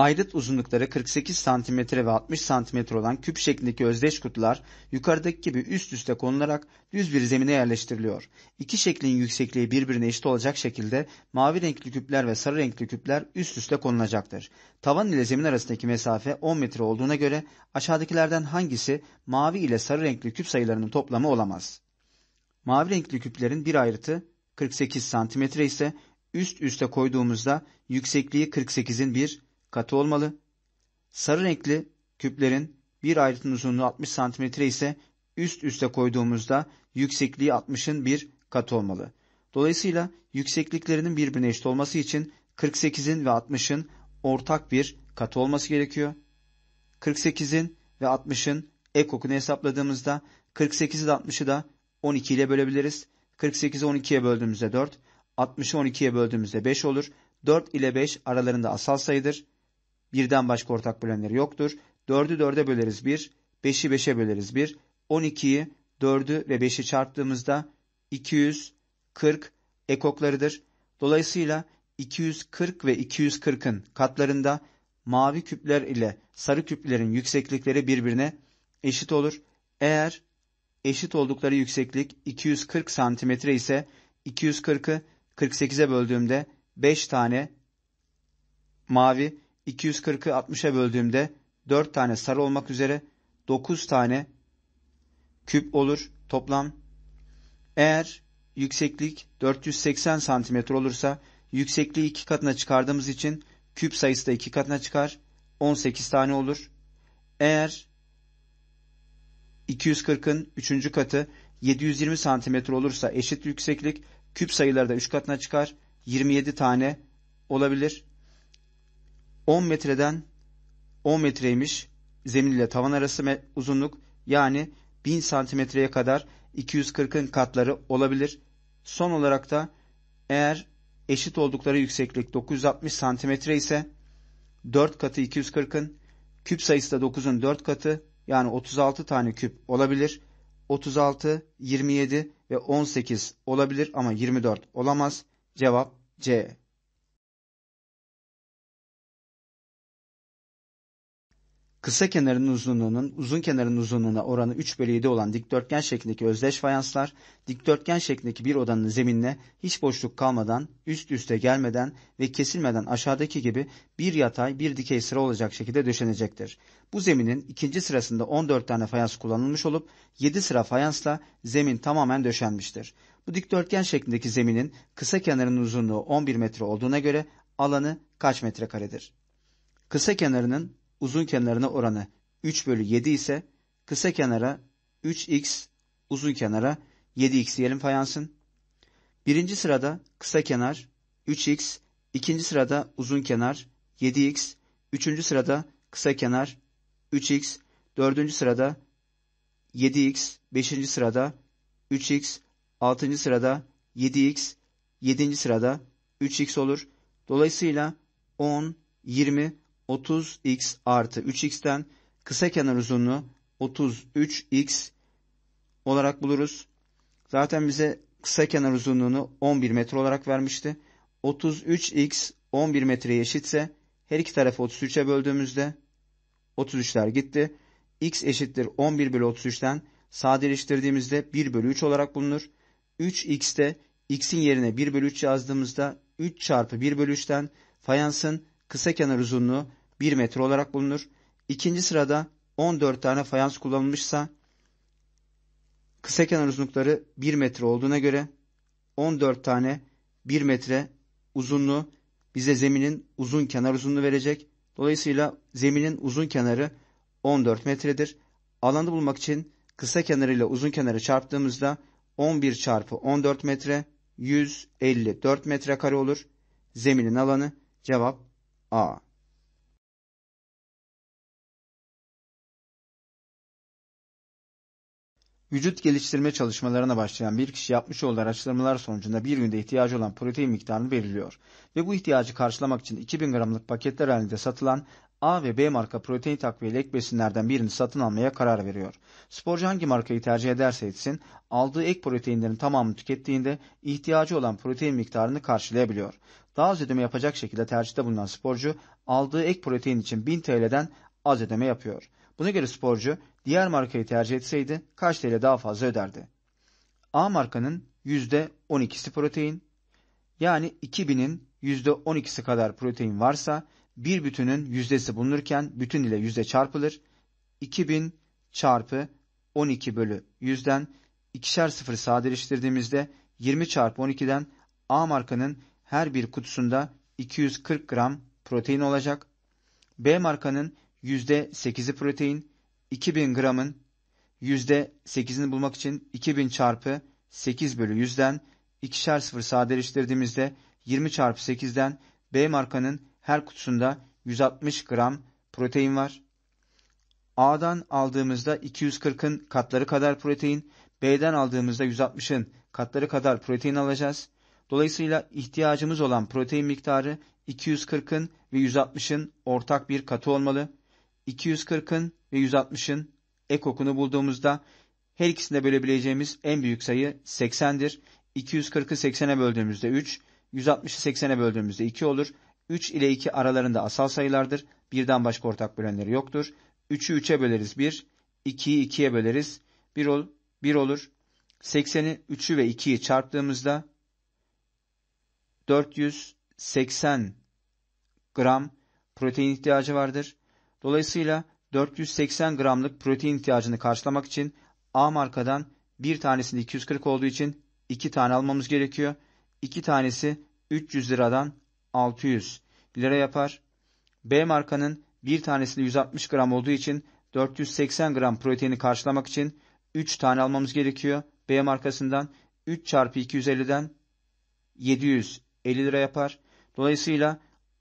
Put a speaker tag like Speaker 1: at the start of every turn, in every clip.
Speaker 1: Ayrıt uzunlukları 48 cm ve 60 cm olan küp şeklindeki özdeş kutular yukarıdaki gibi üst üste konularak düz bir zemine yerleştiriliyor. İki şeklin yüksekliği birbirine eşit olacak şekilde mavi renkli küpler ve sarı renkli küpler üst üste konulacaktır. Tavan ile zemin arasındaki mesafe 10 metre olduğuna göre aşağıdakilerden hangisi mavi ile sarı renkli küp sayılarının toplamı olamaz? Mavi renkli küplerin bir ayrıtı 48 cm ise üst üste koyduğumuzda yüksekliği 48'in bir katı olmalı. Sarı renkli küplerin bir ayrıtın uzunluğu 60 cm ise üst üste koyduğumuzda yüksekliği 60'ın bir katı olmalı. Dolayısıyla yüksekliklerinin birbirine eşit olması için 48'in ve 60'ın ortak bir katı olması gerekiyor. 48'in ve 60'ın ekokunu hesapladığımızda 48'i de 60'ı da 12 ile bölebiliriz. 48'i 12'ye böldüğümüzde 4, 60'ı 12'ye böldüğümüzde 5 olur. 4 ile 5 aralarında asal sayıdır. Birden başka ortak bölenleri yoktur. 4'ü 4'e böleriz 1. 5'i 5'e böleriz 1. 12'yi 4'ü ve 5'i çarptığımızda 240 ekoklarıdır. Dolayısıyla 240 ve 240'ın katlarında mavi küpler ile sarı küplerin yükseklikleri birbirine eşit olur. Eğer eşit oldukları yükseklik 240 santimetre ise 240'ı 48'e böldüğümde 5 tane mavi 240'ı 60'a böldüğümde 4 tane sarı olmak üzere 9 tane küp olur toplam. Eğer yükseklik 480 santimetre olursa yüksekliği 2 katına çıkardığımız için küp sayısı da 2 katına çıkar. 18 tane olur. Eğer 240'ın 3. katı 720 santimetre olursa eşit yükseklik küp sayıları da 3 katına çıkar. 27 tane olabilir. 10 metreden 10 metreymiş zemin ile tavan arası uzunluk yani 1000 santimetreye kadar 240'ın katları olabilir. Son olarak da eğer eşit oldukları yükseklik 960 santimetre ise 4 katı 240'ın küp sayısı da 9'un 4 katı yani 36 tane küp olabilir. 36, 27 ve 18 olabilir ama 24 olamaz.
Speaker 2: Cevap C.
Speaker 1: Kısa kenarın uzunluğunun uzun kenarın uzunluğuna oranı 3 bölü 7 olan dikdörtgen şeklindeki özdeş fayanslar, dikdörtgen şeklindeki bir odanın zeminine hiç boşluk kalmadan, üst üste gelmeden ve kesilmeden aşağıdaki gibi bir yatay bir dikey sıra olacak şekilde döşenecektir. Bu zeminin ikinci sırasında 14 tane fayans kullanılmış olup 7 sıra fayansla zemin tamamen döşenmiştir. Bu dikdörtgen şeklindeki zeminin kısa kenarın uzunluğu 11 metre olduğuna göre alanı kaç metrekaredir? Kısa kenarının uzun kenarına oranı 3 bölü 7 ise kısa kenara 3x uzun kenara 7x diyelim fayansın. Birinci sırada kısa kenar 3x, ikinci sırada uzun kenar 7x, üçüncü sırada kısa kenar 3x, dördüncü sırada 7x, beşinci sırada 3x, altıncı sırada 7x, yedinci sırada 3x olur. Dolayısıyla 10, 20, 30x artı 3x'ten kısa kenar uzunluğu 33x olarak buluruz. Zaten bize kısa kenar uzunluğunu 11 metre olarak vermişti. 33x 11 metreye eşitse her iki tarafı 33'e böldüğümüzde 33'ler gitti. x eşittir 11 bölü 33'ten sadeleştirdiğimizde 1 bölü 3 olarak bulunur. 3x'te x'in yerine 1 bölü 3 yazdığımızda 3 çarpı 1 bölü 3'ten fayansın kısa kenar uzunluğu 1 metre olarak bulunur. İkinci sırada 14 tane fayans kullanılmışsa kısa kenar uzunlukları 1 metre olduğuna göre 14 tane 1 metre uzunluğu bize zeminin uzun kenar uzunluğu verecek. Dolayısıyla zeminin uzun kenarı 14 metredir. Alanı bulmak için kısa kenarı ile uzun kenarı çarptığımızda 11 çarpı 14 metre 154 metrekare olur. Zeminin alanı cevap A. vücut geliştirme çalışmalarına başlayan bir kişi yapmış olduğu araştırmalar sonucunda bir günde ihtiyacı olan protein miktarını belirliyor. Ve bu ihtiyacı karşılamak için 2000 gramlık paketler halinde satılan A ve B marka protein takviyeli ek besinlerden birini satın almaya karar veriyor. Sporcu hangi markayı tercih ederse etsin, aldığı ek proteinlerin tamamını tükettiğinde ihtiyacı olan protein miktarını karşılayabiliyor. Daha az ödeme yapacak şekilde tercihte bulunan sporcu, aldığı ek protein için 1000 TL'den az ödeme yapıyor. Buna göre sporcu diğer markayı tercih etseydi kaç TL daha fazla öderdi. A markanın %12'si protein yani 2000'in %12'si kadar protein varsa bir bütünün yüzdesi bulunurken bütün ile yüzde çarpılır. 2000 çarpı 12 bölü yüzden ikişer sıfır sadeleştirdiğimizde 20 çarpı 12'den A markanın her bir kutusunda 240 gram protein olacak. B markanın %8'i protein, 2000 gramın %8'ini bulmak için 2000 çarpı 8 bölü 100'den ikişer sıfır sadeleştirdiğimizde 20 çarpı 8'den B markanın her kutusunda 160 gram protein var. A'dan aldığımızda 240'ın katları kadar protein, B'den aldığımızda 160'ın katları kadar protein alacağız. Dolayısıyla ihtiyacımız olan protein miktarı 240'ın ve 160'ın ortak bir katı olmalı. 240'ın ve 160'ın ekokunu bulduğumuzda her ikisinde bölebileceğimiz en büyük sayı 80'dir. 240'ı 80'e böldüğümüzde 3, 160'ı 80'e böldüğümüzde 2 olur. 3 ile 2 aralarında asal sayılardır. Birden başka ortak bölenleri yoktur. 3'ü 3'e böleriz 1, 2'yi 2'ye böleriz 1, ol, 1 olur. 80'i 3'ü ve 2'yi çarptığımızda 480 gram protein ihtiyacı vardır. Dolayısıyla 480 gramlık protein ihtiyacını karşılamak için A markadan bir tanesinde 240 olduğu için 2 tane almamız gerekiyor. 2 tanesi 300 liradan 600 lira yapar. B markanın bir tanesinde 160 gram olduğu için 480 gram proteini karşılamak için 3 tane almamız gerekiyor. B markasından 3 çarpı 250'den 750 lira yapar. Dolayısıyla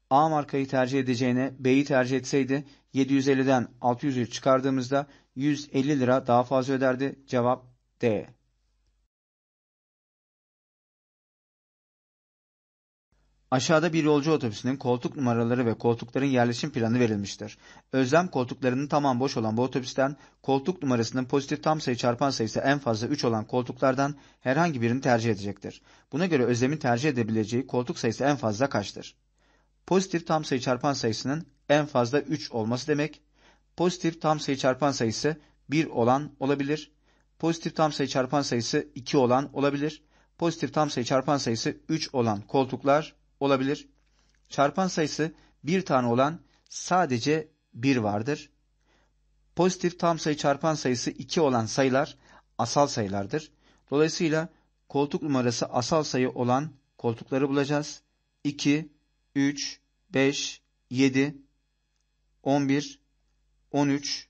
Speaker 1: A markayı tercih edeceğine B'yi tercih etseydi 750'den 600'ü çıkardığımızda 150 lira daha fazla öderdi.
Speaker 2: Cevap D.
Speaker 1: Aşağıda bir yolcu otobüsünün koltuk numaraları ve koltukların yerleşim planı verilmiştir. Özlem koltuklarının tamam boş olan bu otobüsten koltuk numarasının pozitif tam sayı çarpan sayısı en fazla 3 olan koltuklardan herhangi birini tercih edecektir. Buna göre Özlem'in tercih edebileceği koltuk sayısı en fazla kaçtır? Pozitif tam sayı çarpan sayısının en fazla 3 olması demek. Pozitif tam sayı çarpan sayısı 1 olan olabilir. Pozitif tam sayı çarpan sayısı 2 olan olabilir. Pozitif tam sayı çarpan sayısı 3 olan koltuklar olabilir. Çarpan sayısı 1 tane olan sadece 1 vardır. Pozitif tam sayı çarpan sayısı 2 olan sayılar asal sayılardır. Dolayısıyla koltuk numarası asal sayı olan koltukları bulacağız. 2, 3, 5, 7, 11, 13, 17,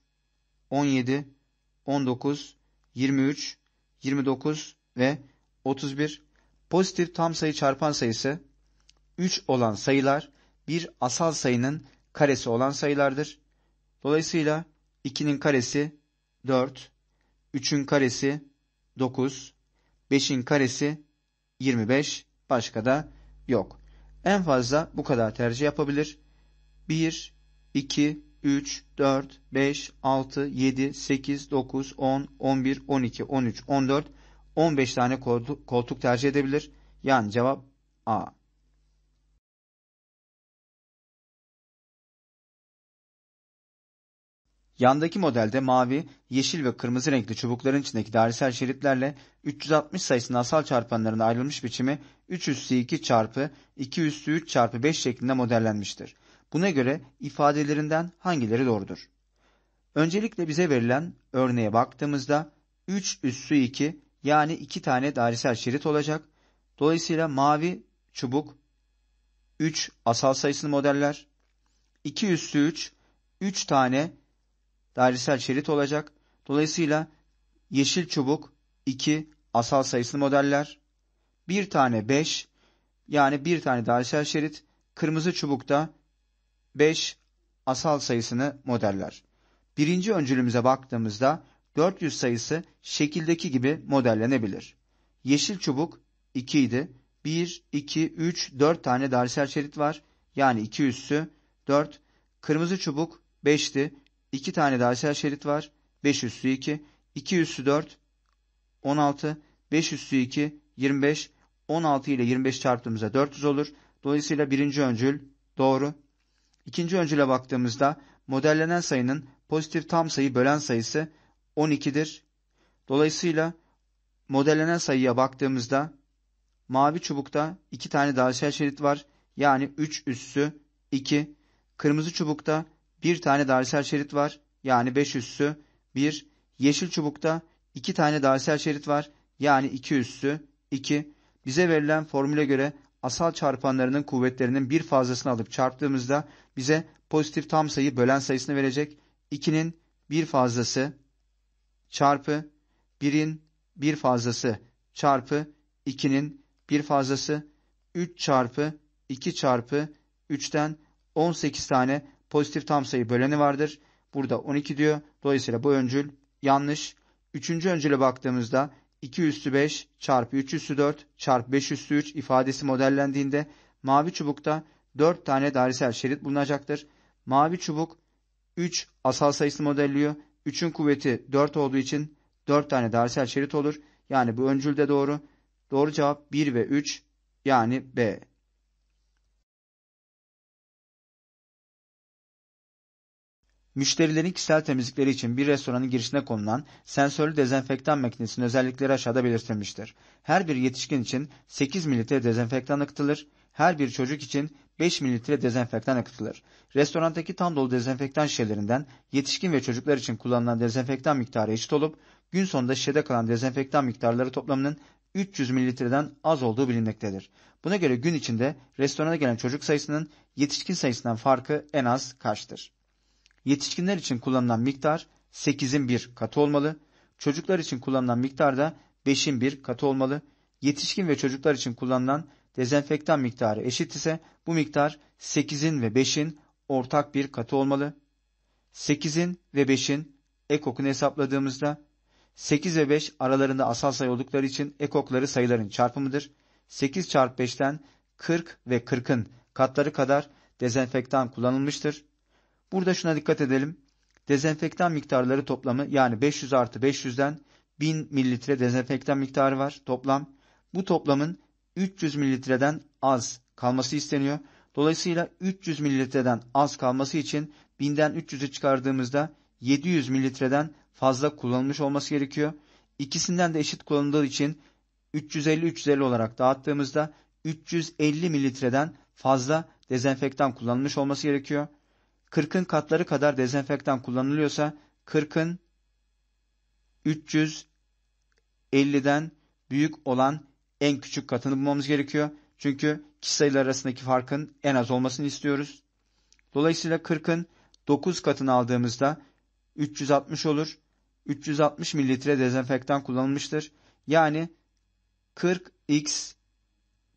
Speaker 1: 19, 23, 29 ve 31 pozitif tam sayı çarpan sayısı 3 olan sayılar bir asal sayının karesi olan sayılardır. Dolayısıyla 2'nin karesi 4, 3'ün karesi 9, 5'in karesi 25, başka da yok. En fazla bu kadar tercih yapabilir. 1, 2, 3, 4, 5, 6, 7, 8, 9, 10, 11, 12, 13, 14, 15 tane koltuk tercih edebilir. Yani cevap A. Yandaki modelde mavi, yeşil ve kırmızı renkli çubukların içindeki dairesel şeritlerle 360 sayısının asal çarpanlarına ayrılmış biçimi 3 üssü 2 çarpı 2 üssü 3 çarpı 5 şeklinde modellenmiştir. Buna göre ifadelerinden hangileri doğrudur? Öncelikle bize verilen örneğe baktığımızda 3 üssü 2 yani 2 tane dairesel şerit olacak. Dolayısıyla mavi çubuk 3 asal sayısını modeller. 2 üssü 3 3 tane dairesel şerit olacak. Dolayısıyla yeşil çubuk 2 asal sayıslı modeller, bir tane 5 yani bir tane dairesel şerit, kırmızı çubuk da 5 asal sayısını modeller. Birinci öncülümüze baktığımızda 400 sayısı şekildeki gibi modellenebilir. Yeşil çubuk 2 idi. 1, 2, 3, 4 tane dairesel şerit var. Yani 2 üssü 4. Kırmızı çubuk 5'ti. 2 tane daha sel şerit var. 5 üstü 2, 2 üstü 4, 16, 5 üstü 2, 25, 16 ile 25 çarptığımızda 400 olur. Dolayısıyla birinci öncül doğru. İkinci öncüle baktığımızda modellenen sayının pozitif tam sayı bölen sayısı 12'dir. Dolayısıyla modellenen sayıya baktığımızda mavi çubukta 2 tane daha şerit var. Yani 3 üssü 2. Kırmızı çubukta bir tane dairesel şerit var yani 5 üssü 1. Yeşil çubukta 2 tane dairesel şerit var yani 2 üssü 2. Bize verilen formüle göre asal çarpanlarının kuvvetlerinin bir fazlasını alıp çarptığımızda bize pozitif tam sayı bölen sayısını verecek. 2'nin bir fazlası çarpı 1'in bir fazlası çarpı 2'nin bir fazlası 3 çarpı 2 çarpı 3'ten 18 tane pozitif tam sayı böleni vardır. Burada 12 diyor. Dolayısıyla bu öncül yanlış. Üçüncü öncüle baktığımızda 2 üstü 5 çarpı 3 üstü 4 çarpı 5 üstü 3 ifadesi modellendiğinde mavi çubukta 4 tane dairesel şerit bulunacaktır. Mavi çubuk 3 asal sayısını modelliyor. 3'ün kuvveti 4 olduğu için 4 tane dairesel şerit olur. Yani bu öncülde doğru. Doğru cevap 1 ve 3 yani B. Müşterilerin kişisel temizlikleri için bir restoranın girişine konulan sensörlü dezenfektan makinesinin özellikleri aşağıda belirtilmiştir. Her bir yetişkin için 8 mililitre dezenfektan akıtılır, her bir çocuk için 5 mililitre dezenfektan akıtılır. Restorandaki tam dolu dezenfektan şişelerinden yetişkin ve çocuklar için kullanılan dezenfektan miktarı eşit olup gün sonunda şişede kalan dezenfektan miktarları toplamının 300 mililitreden az olduğu bilinmektedir. Buna göre gün içinde restorana gelen çocuk sayısının yetişkin sayısından farkı en az kaçtır? Yetişkinler için kullanılan miktar 8'in bir katı olmalı. Çocuklar için kullanılan miktar da 5'in bir katı olmalı. Yetişkin ve çocuklar için kullanılan dezenfektan miktarı eşit ise bu miktar 8'in ve 5'in ortak bir katı olmalı. 8'in ve 5'in ekokunu hesapladığımızda 8 ve 5 aralarında asal sayı oldukları için ekokları sayıların çarpımıdır. 8 çarpı 5'ten 40 ve 40'ın katları kadar dezenfektan kullanılmıştır. Burada şuna dikkat edelim. Dezenfektan miktarları toplamı yani 500 artı 500'den 1000 mililitre dezenfektan miktarı var toplam. Bu toplamın 300 mililitreden az kalması isteniyor. Dolayısıyla 300 mililitreden az kalması için 1000'den 300'ü çıkardığımızda 700 mililitreden fazla kullanılmış olması gerekiyor. İkisinden de eşit kullanıldığı için 350-350 olarak dağıttığımızda 350 mililitreden fazla dezenfektan kullanılmış olması gerekiyor. 40'ın katları kadar dezenfektan kullanılıyorsa 40'ın 350'den büyük olan en küçük katını bulmamız gerekiyor. Çünkü kişi sayılar arasındaki farkın en az olmasını istiyoruz. Dolayısıyla 40'ın 9 katını aldığımızda 360 olur. 360 mililitre dezenfektan kullanılmıştır. Yani 40x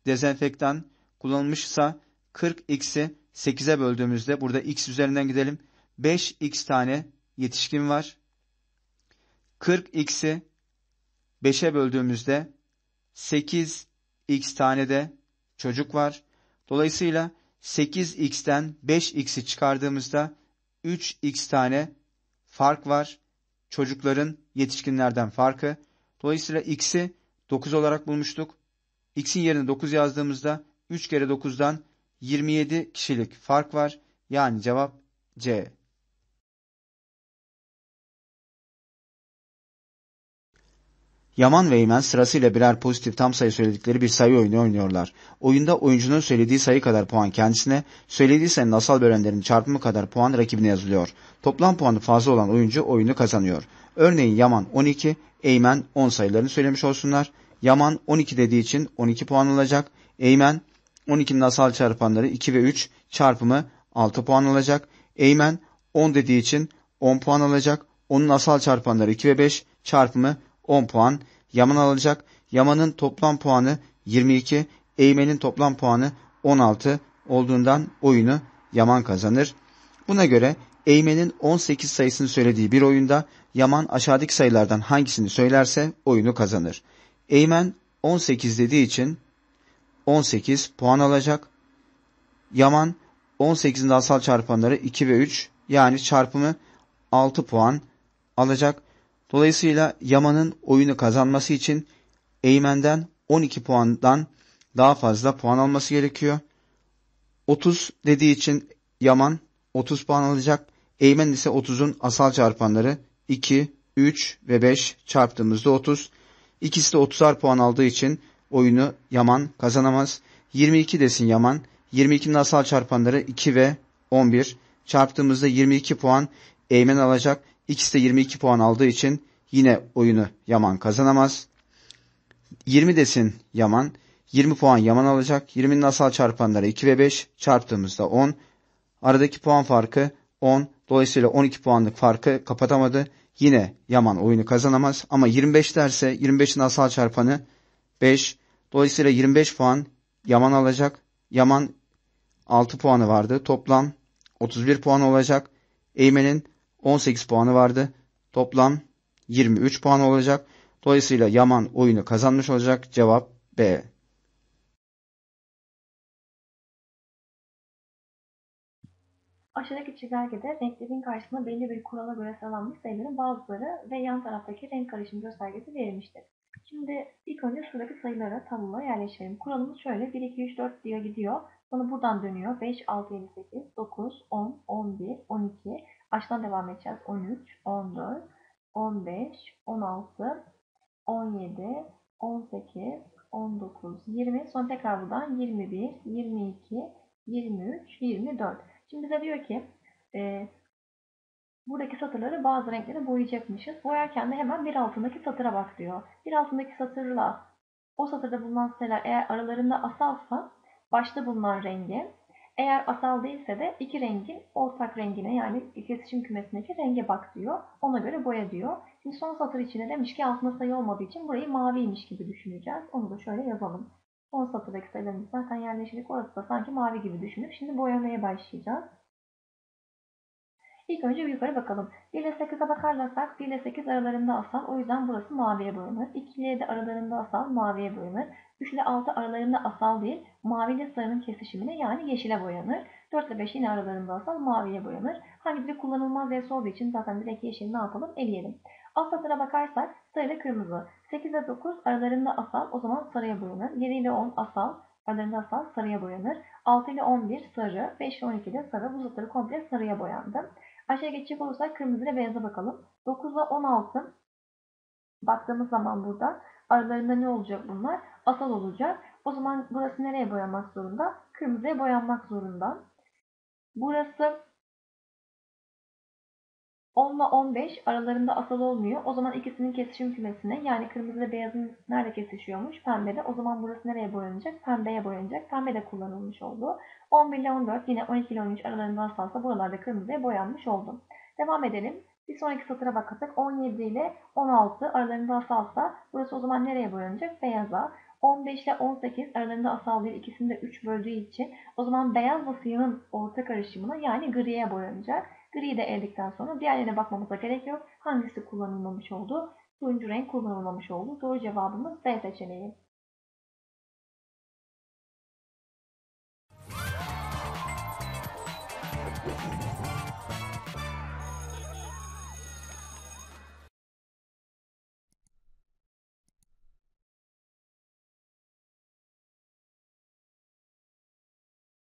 Speaker 1: dezenfektan kullanılmışsa 40x'i 8'e böldüğümüzde burada x üzerinden gidelim. 5x tane yetişkin var. 40x'i 5'e böldüğümüzde 8x tane de çocuk var. Dolayısıyla 8x'ten 5x'i çıkardığımızda 3x tane fark var. Çocukların yetişkinlerden farkı. Dolayısıyla x'i 9 olarak bulmuştuk. x'in yerine 9 yazdığımızda 3 kere 9'dan 27 kişilik fark var. Yani cevap C. Yaman ve Eymen sırasıyla birer pozitif tam sayı söyledikleri bir sayı oyunu oynuyorlar. Oyunda oyuncunun söylediği sayı kadar puan kendisine, söylediği sayının asal bölenlerinin çarpımı kadar puan rakibine yazılıyor. Toplam puanı fazla olan oyuncu oyunu kazanıyor. Örneğin Yaman 12, Eymen 10 sayılarını söylemiş olsunlar. Yaman 12 dediği için 12 puan alacak. Eymen 12'nin asal çarpanları 2 ve 3 çarpımı 6 puan alacak. Eymen 10 dediği için 10 puan alacak. Onun asal çarpanları 2 ve 5 çarpımı 10 puan. Yaman alacak. Yaman'ın toplam puanı 22. Eymen'in toplam puanı 16 olduğundan oyunu Yaman kazanır. Buna göre Eymen'in 18 sayısını söylediği bir oyunda Yaman aşağıdaki sayılardan hangisini söylerse oyunu kazanır. Eymen 18 dediği için 18 puan alacak. Yaman 18'in asal çarpanları 2 ve 3 yani çarpımı 6 puan alacak. Dolayısıyla Yaman'ın oyunu kazanması için Eymen'den 12 puandan daha fazla puan alması gerekiyor. 30 dediği için Yaman 30 puan alacak. Eymen ise 30'un asal çarpanları 2, 3 ve 5 çarptığımızda 30. İkisi de 30'ar puan aldığı için oyunu Yaman kazanamaz. 22 desin Yaman. 22'nin asal çarpanları 2 ve 11. Çarptığımızda 22 puan Eymen alacak. İkisi de 22 puan aldığı için yine oyunu Yaman kazanamaz. 20 desin Yaman. 20 puan Yaman alacak. 20'nin asal çarpanları 2 ve 5. Çarptığımızda 10. Aradaki puan farkı 10. Dolayısıyla 12 puanlık farkı kapatamadı. Yine Yaman oyunu kazanamaz. Ama 25 derse 25'in asal çarpanı 5. Dolayısıyla 25 puan Yaman alacak. Yaman 6 puanı vardı. Toplam 31 puan olacak. Eymen'in 18 puanı vardı. Toplam 23 puan olacak. Dolayısıyla Yaman oyunu kazanmış olacak. Cevap B.
Speaker 3: Aşağıdaki çizelgede renklerin karşısına belli bir kurala göre sıralanmış sayıların bazıları ve yan taraftaki renk karışımı göstergesi verilmiştir. Şimdi ilk önce şuradaki sayılara tabloya yerleştirelim. Kuralımız şöyle 1, 2, 3, 4 diye gidiyor. Sonra buradan dönüyor. 5, 6, 7, 8, 9, 10, 11, 12. Baştan devam edeceğiz. 13, 14, 15, 16, 17, 18, 19, 20. Sonra tekrar buradan 21, 22, 23, 24. Şimdi bize diyor ki e, buradaki satırları bazı renklere boyayacakmışız. Boyarken de hemen bir altındaki satıra bak diyor. Bir altındaki satırla o satırda bulunan siteler eğer aralarında asalsa başta bulunan rengi, eğer asal değilse de iki rengin ortak rengine yani kesişim kümesindeki renge bak diyor. Ona göre boya diyor. Şimdi son satır içinde demiş ki altında sayı olmadığı için burayı maviymiş gibi düşüneceğiz. Onu da şöyle yazalım. Son satırdaki sayılarımız zaten yerleşik Orası da sanki mavi gibi düşünüp şimdi boyamaya başlayacağız. İlk önce yukarı bakalım. 1 ile 8'e bakarsak 1 ile 8 aralarında asal. O yüzden burası maviye bölünür. 2 ile de aralarında asal maviye bölünür. 3 ile 6 aralarında asal değil mavi ile sarının kesişimine yani yeşile boyanır. 4 ile 5 yine aralarında asal maviye boyanır. Hangi biri kullanılmaz diye olduğu için zaten direkt yeşil ne yapalım eleyelim. Alt satıra bakarsak sarı ile kırmızı. 8 ile 9 aralarında asal o zaman sarıya boyanır. 7 ile 10 asal aralarında asal sarıya boyanır. 6 ile 11 sarı, 5 ile 12 de sarı. Bu satırı komple sarıya boyandım. Aşağı geçecek olursak kırmızı ile beyaza bakalım. 9 ile 16 baktığımız zaman burada aralarında ne olacak bunlar? Asal olacak. O zaman burası nereye boyanmak zorunda? Kırmızıya boyanmak zorunda. Burası 10 ile 15 aralarında asal olmuyor. O zaman ikisinin kesişim kümesine yani kırmızı ile beyazın nerede kesişiyormuş? Pembede. O zaman burası nereye boyanacak? Pembeye boyanacak. Pembe de kullanılmış oldu. 11 ile 14 yine 12 ile 13 aralarında asalsa buralarda kırmızıya boyanmış oldu. Devam edelim. Bir sonraki satıra bakarsak 17 ile 16 aralarında asalsa burası o zaman nereye boyanacak? Beyaza. 15 ile 18 aralarında asal değil ikisini de 3 böldüğü için o zaman beyazla siyahın orta karışımına yani griye boyanacak. Griyi de eldikten sonra diğerlerine bakmamıza gerek yok. Hangisi kullanılmamış oldu? Turuncu renk kullanılmamış oldu. Doğru cevabımız B seçeneği.